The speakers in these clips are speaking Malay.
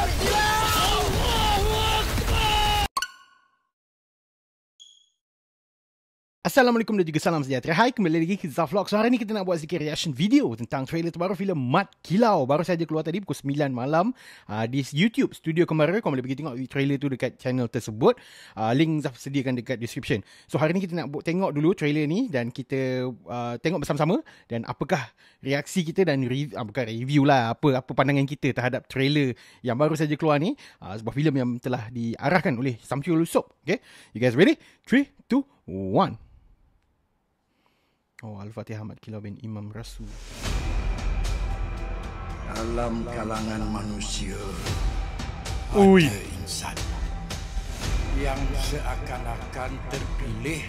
Somebody get Assalamualaikum dan juga salam sejahtera. Hai, kembali lagi ke Zavlog. So, hari ni kita nak buat sikit reaction video tentang trailer terbaru filem Mat Kilau. Baru saja keluar tadi pukul 9 malam uh, di YouTube Studio Kemara. Kau boleh pergi tengok trailer tu dekat channel tersebut. Uh, link Zaf sediakan dekat description. So, hari ni kita nak bu- tengok dulu trailer ni dan kita uh, tengok bersama-sama. Dan apakah reaksi kita dan re- uh, bukan review lah. Apa, apa pandangan kita terhadap trailer yang baru saja keluar ni. Uh, sebuah filem yang telah diarahkan oleh Samsung Lusop. Okay, you guys ready? 3, 2, 1. Oh, Al-Fatihah Ahmad Kilau bin Imam Rasul. Dalam kalangan manusia, Ui. ada insan yang seakan-akan terpilih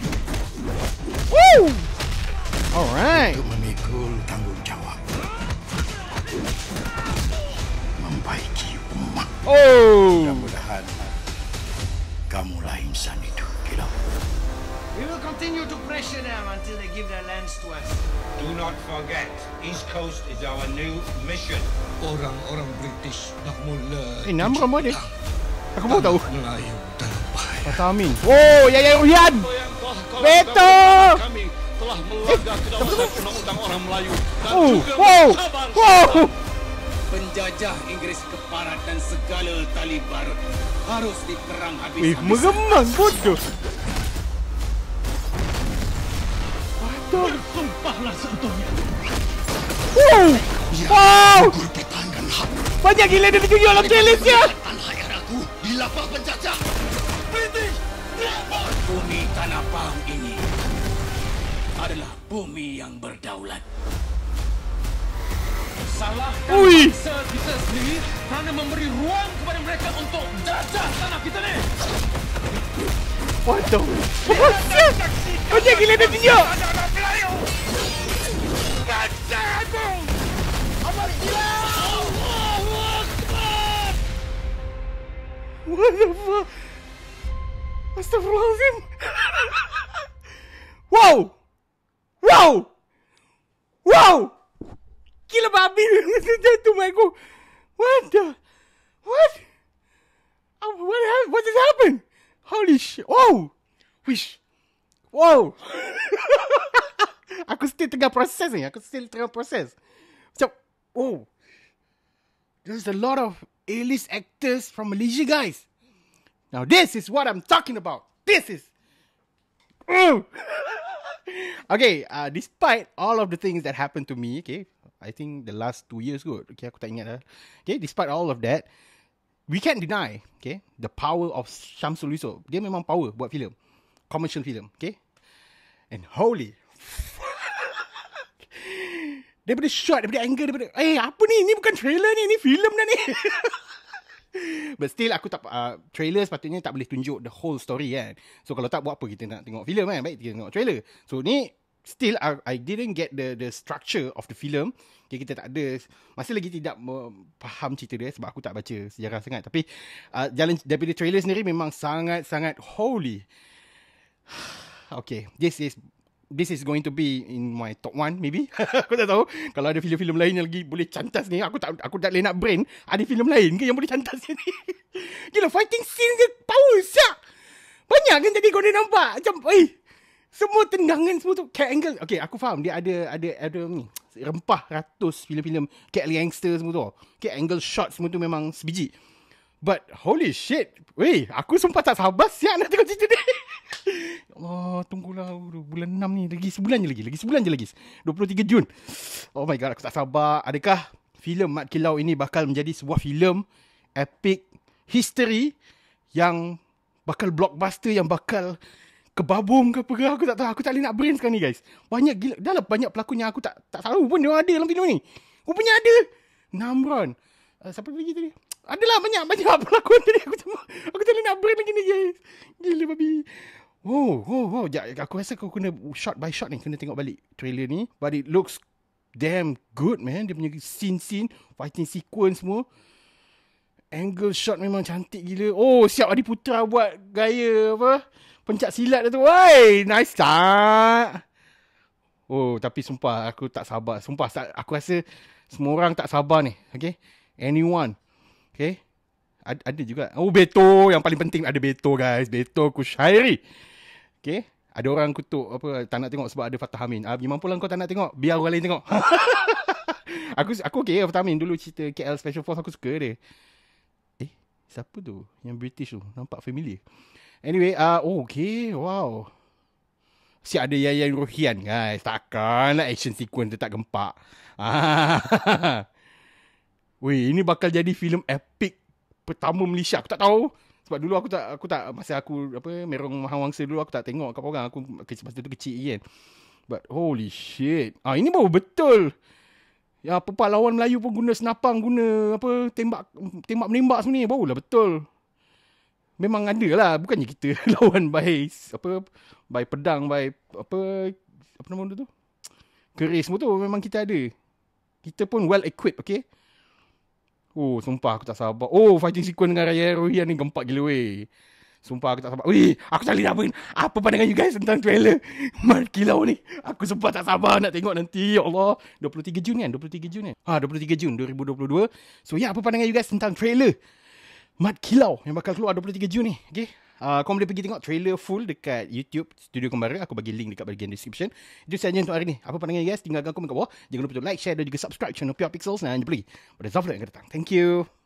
Woo! Alright. untuk memikul tanggungjawab membaiki umat. Oh. Mudah-mudahan kamulah insan itu. We will continue to pressure them until they give their lands to us. Do not forget, East Coast is our new mission. Orang-orang British nak mula... Eh, nama orang British? Aku baru tahu. Melayu dalam bahaya. Kata Amin. Oh, ya, ya, Uyan! Beto! Kami telah melanggar kedaulatan undang-undang orang Melayu dan oh. juga wow. bersabar. Wow. Penjajah Inggeris ke barat dan segala tali barat harus diperang habis-habisan. Eh, mengemas bodoh. doctor. Tumpahlah Wow. Wow. Banyak gila dia dikeri oleh Kelis ya. Tanah air aku dilapah penjajah. British. Bumi tanah paham ini adalah bumi yang berdaulat. Salahkan Ui. bangsa kita sendiri kerana memberi ruang kepada mereka untuk jajah tanah kita ni. Waduh. the? Macam gila dia tunjuk! What the fuck? Astagfirullah. Astagfirullahaladzim. wow. Wow. Wow. Gila to my go. What the? What? Oh, what happened? What just happened? Holy shit. Wow. Wish. I could still tengah proses I could still tengah process. So, oh. There's a lot of A-list actors from Malaysia, guys. Now this is what I'm talking about. This is. okay, uh, despite all of the things that happened to me, okay, I think the last two years good. Okay, aku tak ingat lah. Okay, despite all of that, we can't deny, okay, the power of Shamsul Yusof. Dia memang power buat filem, commercial filem, okay. And holy, daripada shot, daripada angle, daripada, eh, apa ni? Ni bukan trailer ni, ni filem dah ni. But still aku tak uh, Trailer sepatutnya tak boleh tunjuk The whole story kan So kalau tak buat apa Kita nak tengok filem kan Baik kita tengok trailer So ni Still I, I didn't get the the structure of the film okay, Kita tak ada Masih lagi tidak faham cerita dia Sebab aku tak baca sejarah sangat Tapi uh, jalan daripada trailer sendiri Memang sangat-sangat holy Okay This is this is going to be in my top one maybe. aku tak tahu. Kalau ada filem-filem lain yang lagi boleh cantas ni, aku tak aku tak boleh nak brain. Ada filem lain ke yang boleh cantas ni? Gila fighting scene ke power siap. Banyak kan tadi kau dah nampak. Macam eh semua tendangan semua tu cat angle. Okay, aku faham dia ada ada ada ni. Rempah ratus filem-filem cat gangster semua tu. Cat angle shot semua tu memang sebiji. But holy shit. Weh, aku sumpah tak sabar siap nak tengok cerita ni. Ya Allah, oh, tunggulah bulan 6 ni. Lagi sebulan je lagi. Lagi sebulan je lagi. 23 Jun. Oh my god, aku tak sabar. Adakah filem Mat Kilau ini bakal menjadi sebuah filem epic history yang bakal blockbuster yang bakal kebabum ke apa ke aku tak tahu aku tak boleh nak brain sekarang ni guys banyak gila dah lah banyak pelakon yang aku tak tak tahu pun dia ada dalam video ni rupanya ada Namron uh, siapa lagi tadi adalah banyak banyak pelakon tadi aku cuma aku tak boleh nak brain lagi ni guys gila babi Oh, oh, oh. Ya, aku rasa kau kena shot by shot ni. Kena tengok balik trailer ni. But it looks damn good, man. Dia punya scene-scene. Fighting sequence semua. Angle shot memang cantik gila. Oh, siap Adi Putra buat gaya apa? Pencak silat dia tu. Wey, nice tak? Oh, tapi sumpah aku tak sabar. Sumpah, aku rasa semua orang tak sabar ni. Okay? Anyone. Okay? Ad- ada juga. Oh, Beto. Yang paling penting ada Beto, guys. Beto Kushairi. Kushairi. Okay. Ada orang kutuk apa tak nak tengok sebab ada Fatah Amin. Ah, memang pula kau tak nak tengok. Biar orang lain tengok. aku aku okay ya, Fatah Amin. Dulu cerita KL Special Force aku suka dia. Eh, siapa tu? Yang British tu. Nampak familiar. Anyway, ah uh, oh, okay. Wow. Si ada Yaya Ruhian guys. Takkan lah action sequence dia tak gempak. Ah. Weh, ini bakal jadi filem epic pertama Malaysia. Aku tak tahu. Sebab dulu aku tak aku tak masa aku apa merong mahawangsa dulu aku tak tengok kat orang aku kecil masa tu kecil kan. But holy shit. Ah ini baru betul. Ya apa lawan Melayu pun guna senapang guna apa tembak tembak menembak sebenarnya barulah betul. Memang ada lah bukannya kita lawan by apa by pedang by apa apa nama benda tu? Keris semua tu memang kita ada. Kita pun well equipped, okay? Oh, sumpah aku tak sabar. Oh, fighting sequence dengan Raya Rohian ni gempak gila weh. Sumpah aku tak sabar. Weh, aku tak lihat apa, apa pandangan you guys tentang trailer. Markilau ni. Aku sumpah tak sabar nak tengok nanti. Ya Allah. 23 Jun kan? 23 Jun kan? Ha, ah, 23 Jun 2022. So, ya, yeah, apa pandangan you guys tentang trailer? Mat Kilau yang bakal keluar 23 Jun ni. Okay? Uh, kau boleh pergi tengok trailer full dekat YouTube Studio Kembara. Aku bagi link dekat bagian description. Itu sahaja untuk hari ni. Apa pandangan guys? Tinggalkan komen kat bawah. Jangan lupa untuk like, share dan juga subscribe channel Pure Pixels. Dan jumpa lagi pada Zafla yang akan datang. Thank you.